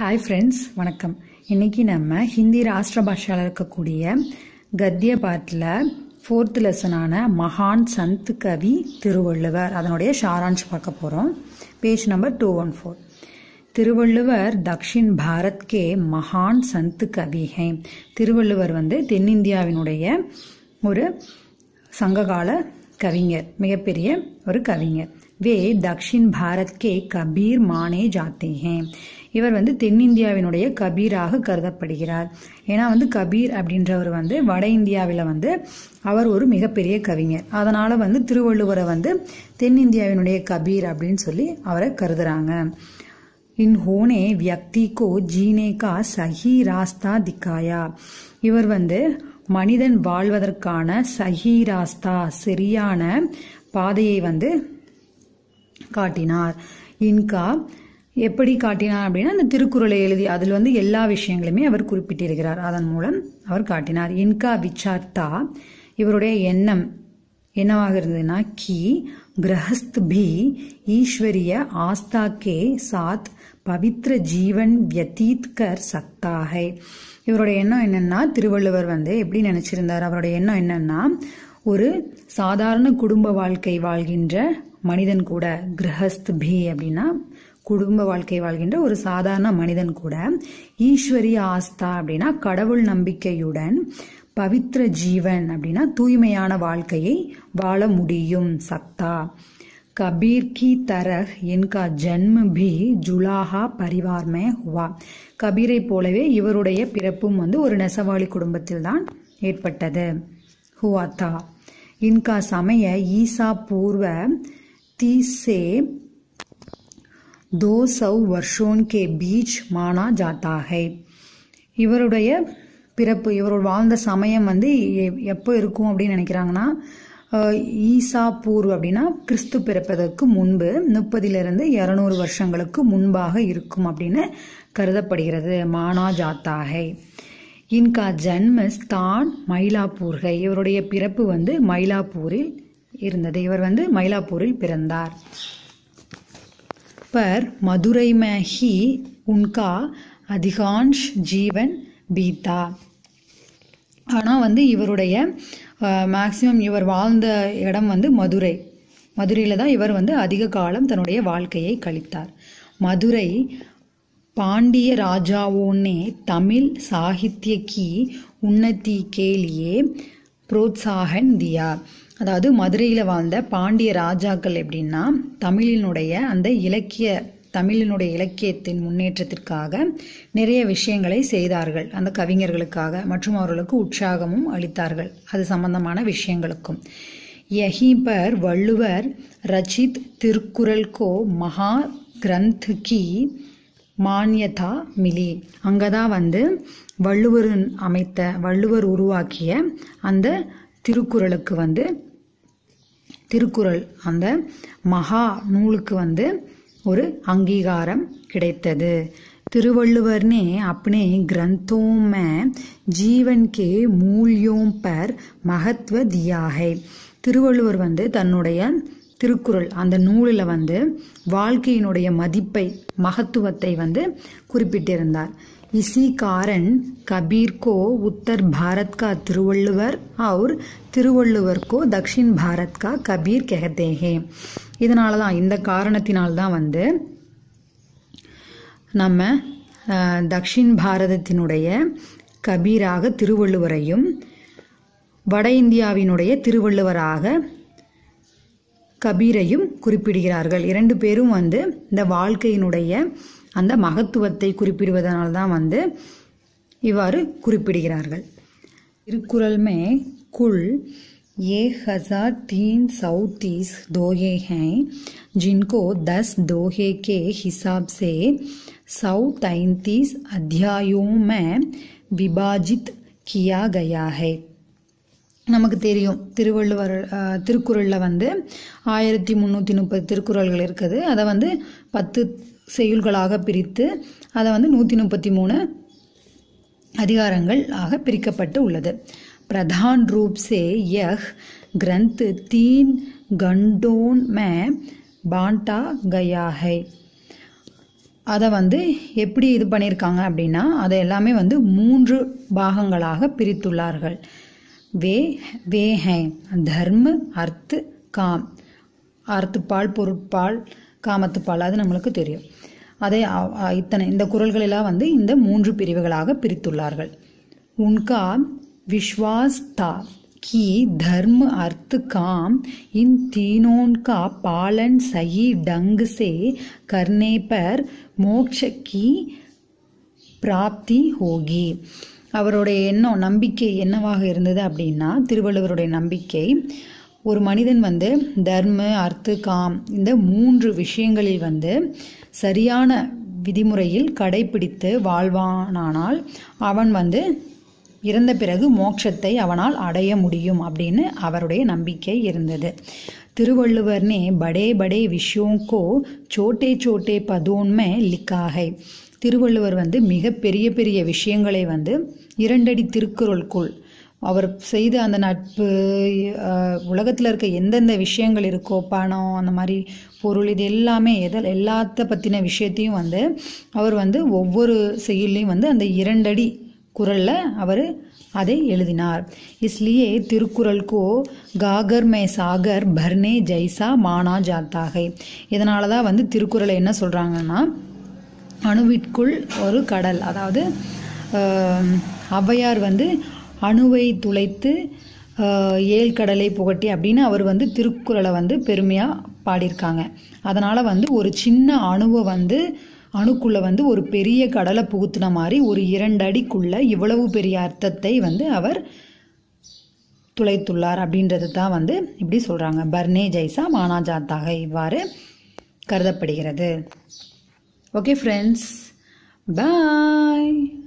hi friends வணக்கம் இன்றைக்கி நம்ம ஹிந்தி ராஷ்டிர பாஷாவில் இருக்கக்கூடிய கத்திய பாட்டில் ஃபோர்த் லெசனான மகான் சந்த் கவி திருவள்ளுவர் அதனுடைய ஷாரான்ஸ் பார்க்க போகிறோம் page number two one four Thiruvalluvar தக்ஷின் பாரத்கே மகான் சந்த் கவி திருவள்ளுவர் வந்து தென்னிந்தியாவினுடைய ஒரு சங்ககால கவிஞர் மிகப்பெரிய ஒரு கவிஞர் வே தக்ஷின் பாரத்கே கபீர் மானே माने இவர் வந்து தென்னிந்தியாவினுடைய கபீராக கருதப்படுகிறார் ஏன்னா வந்து கபீர் அப்படின்றவர் வந்து வட இந்தியாவில் வந்து அவர் ஒரு மிகப்பெரிய கவிஞர் அதனால் வந்து திருவள்ளுவரை வந்து தென்னிந்தியாவினுடைய கபீர் அப்படின்னு சொல்லி அவரை கருதுறாங்க இன் ஹோனே வியக்திகோ ஜீனேகா சஹி ராஸ்தா திக்காயா இவர் வந்து மனிதன் வாழ்வதற்கான சஹி ராஸ்தா சரியான பாதையை வந்து காட்டினார் இன்கா எப்படி காட்டினார் அப்படின்னா அந்த திருக்குறளை எழுதி அதில் வந்து எல்லா விஷயங்களுமே அவர் குறிப்பிட்டிருக்கிறார் அதன் மூலம் அவர் காட்டினார் இன்கா விச்சார்த்தா இவருடைய எண்ணம் என்னவாக இருந்ததுன்னா கி கிரகஸ்த் பி ஈஸ்வரிய ஆஸ்தா கே சாத் பவித்ர ஜீவன் வியதீத்கர் சத்தாகை சக்தாகை இவருடைய எண்ணம் என்னென்னா திருவள்ளுவர் வந்து எப்படி நினச்சிருந்தார் அவருடைய எண்ணம் என்னென்னா ஒரு சாதாரண குடும்ப வாழ்க்கை வாழ்கின்ற மனிதன் கூட கிரகஸ்த் பி அப்படின்னா குடும்ப வாழ்க்கை வாழ்கின்ற ஒரு சாதாரண மனிதன் கூட ஈஸ்வரி ஆஸ்தா அப்படின்னா கடவுள் நம்பிக்கையுடன் பவித்ர ஜீவன் அப்படின்னா தூய்மையான வாழ்க்கையை வாழ முடியும் சத்தா கபீர் கி தரஹ் என்கா ஜன்ம பி ஜுலாஹா பரிவார் மே ஹுவா கபீரை போலவே இவருடைய பிறப்பும் வந்து ஒரு நெசவாளி குடும்பத்தில் தான் ஏற்பட்டது ஹுவாத்தா இன்கா சமய ஈசா பூர்வ தீசே दो सौ वर्षों के बीच माना जाता है இவருடைய பிறப்பு இவரோட வாழ்ந்த சமயம் வந்து எப்போ இருக்கும் அப்படின்னு நினைக்கிறாங்கன்னா ஈசா பூர்வ் அப்படின்னா கிறிஸ்து பிறப்பதற்கு முன்பு முப்பதிலிருந்து இரநூறு வருஷங்களுக்கு முன்பாக இருக்கும் அப்படின்னு கருதப்படுகிறது மானா ஜாத்தாகை இன்கா ஜன்மஸ்தான் மயிலாப்பூர்கை இவருடைய பிறப்பு வந்து மயிலாப்பூரில் இருந்தது இவர் வந்து மயிலாப்பூரில் பிறந்தார் पर मधुरई में ही उनका अधिकांश जीवन बीता ஆனால் வந்து இவருடைய மேக்சிமம் இவர் வாழ்ந்த இடம் வந்து மதுரை மதுரையில் தான் இவர் வந்து அதிக காலம் தன்னுடைய வாழ்க்கையை கழித்தார் மதுரை பாண்டிய ராஜாவோன்னே தமிழ் சாகித்ய கி உன்னதி கேலியே புரோத்சாகந்தியா அதாவது மதுரையில் வாழ்ந்த பாண்டிய ராஜாக்கள் எப்படின்னா தமிழினுடைய அந்த இலக்கிய தமிழினுடைய இலக்கியத்தின் முன்னேற்றத்திற்காக நிறைய விஷயங்களை செய்தார்கள் அந்த கவிஞர்களுக்காக மற்றும் அவர்களுக்கு உற்சாகமும் அளித்தார்கள் அது சம்பந்தமான விஷயங்களுக்கும் யஹீபர் வள்ளுவர் ரச்சித் திருக்குறள் கோ மகா கிரந்த் கி மானியதா மிலி அங்கே தான் வந்து வள்ளுவரின் அமைத்த வள்ளுவர் உருவாக்கிய அந்த திருக்குறளுக்கு வந்து திருக்குறள் அந்த மகா நூலுக்கு வந்து ஒரு அங்கீகாரம் கிடைத்தது திருவள்ளுவர்னே ने கிரந்தோம ஜீவன்கே மூல்யோம் பர் மகத்வ தியாகை திருவள்ளுவர் வந்து தன்னுடைய திருக்குறள் அந்த நூலில் வந்து வாழ்க்கையினுடைய மதிப்பை மகத்துவத்தை வந்து குறிப்பிட்டிருந்தார் இசிகாரன் கபீர்கோ உத்தர் को उत्तर भारत का तिरुवल्लुवर திருவள்ளுவர் கோ தக்ஷின் பாரத் கா கபீர் கெஹதேஹே இதனால தான் இந்த காரணத்தினால் தான் வந்து நம்ம தக்ஷின் பாரதத்தினுடைய கபீராக திருவள்ளுவரையும் வட இந்தியாவினுடைய திருவள்ளுவராக கபீரையும் குறிப்பிடுகிறார்கள் இரண்டு பேரும் வந்து இந்த வாழ்க்கையினுடைய அந்த மகத்துவத்தை குறிப்பிடுவதனால் தான் வந்து இவ்வாறு குறிப்பிடுகிறார்கள் திருக்குறள்மே குள் ஏ ஹசா தீன் சவுத்தீஸ் தோஹே ஹை हैं जिनको தஸ் தோஹே கே ஹிசாப் से सौ तैंतीस விபாஜித் கியா विभाजित किया நமக்கு தெரியும் திருவள்ளுவர் திருக்குறளில் வந்து ஆயிரத்தி முந்நூற்றி முப்பது திருக்குறள்கள் இருக்குது அதை வந்து பத்து செயல்களாக பிரித்து அதை வந்து நூற்றி முப்பத்தி மூணு அதிகாரங்கள் ஆக பிரிக்கப்பட்டு உள்ளது பிரதான் ரூப் சே யஹ் கிரந்த் தீன் கண்டோன் மே பாண்டா கயாஹை அதை வந்து எப்படி இது பண்ணியிருக்காங்க அப்படின்னா அதை எல்லாமே வந்து மூன்று பாகங்களாக பிரித்துள்ளார்கள் வே வே தர்ம அர்த்து காம் அர்த்துப்பால் பொருட்பால் காமத்து அது நம்மளுக்கு தெரியும் அதை இத்தனை இந்த குரல்களெல்லாம் வந்து இந்த மூன்று பிரிவுகளாக பிரித்துள்ளார்கள் உன்கா விஸ்வாஸ் தா கி தர்ம அர்த்து காம் இன் தீனோன்கா பாலன் पालन सही ढंग से करने பிராப்தி ஹோகி அவருடைய எண்ணம் நம்பிக்கை என்னவாக இருந்தது அப்படின்னா திருவள்ளுவருடைய நம்பிக்கை ஒரு மனிதன் வந்து தர்ம அர்த்து காம் இந்த மூன்று விஷயங்களில் வந்து சரியான விதிமுறையில் கடைபிடித்து வாழ்வானானால் அவன் வந்து இறந்த பிறகு மோட்சத்தை அவனால் அடைய முடியும் அப்படின்னு அவருடைய நம்பிக்கை இருந்தது திருவள்ளுவர்னே படே படே விஷயோங்கோ சோட்டே சோட்டே பதோன்மை லிக்காகை திருவள்ளுவர் வந்து மிக பெரிய பெரிய விஷயங்களை வந்து இரண்டடி திருக்குறளுக்குள் அவர் செய்த அந்த நட்பு உலகத்தில் இருக்க எந்தெந்த விஷயங்கள் இருக்கோ பணம் அந்த மாதிரி பொருள் இது எல்லாமே எதில் எல்லாத்த பற்றின விஷயத்தையும் வந்து அவர் வந்து ஒவ்வொரு செயலையும் வந்து அந்த இரண்டடி குரலில் அவர் அதை எழுதினார் இஸ்லியே திருக்குறள் கோ காகர் மே சாகர் பர்னே ஜெய்சா மானா ஜாத்தாகை இதனால தான் வந்து திருக்குறளை என்ன சொல்கிறாங்கன்னா அணுவிற்குள் ஒரு கடல் அதாவது ஔவையார் வந்து அணுவை துளைத்து ஏல் கடலை புகட்டி அப்படின்னு அவர் வந்து திருக்குறளை வந்து பெருமையாக பாடியிருக்காங்க அதனால் வந்து ஒரு சின்ன அணுவை வந்து அணுக்குள்ளே வந்து ஒரு பெரிய கடலை புகுத்தின மாதிரி ஒரு இரண்டு அடிக்குள்ள இவ்வளவு பெரிய அர்த்தத்தை வந்து அவர் துளைத்துள்ளார் அப்படின்றது தான் வந்து இப்படி சொல்கிறாங்க பர்னே ஜெய்சா மானாஜாத்தாக இவ்வாறு கருதப்படுகிறது ஓகே ஃப்ரெண்ட்ஸ் பாய்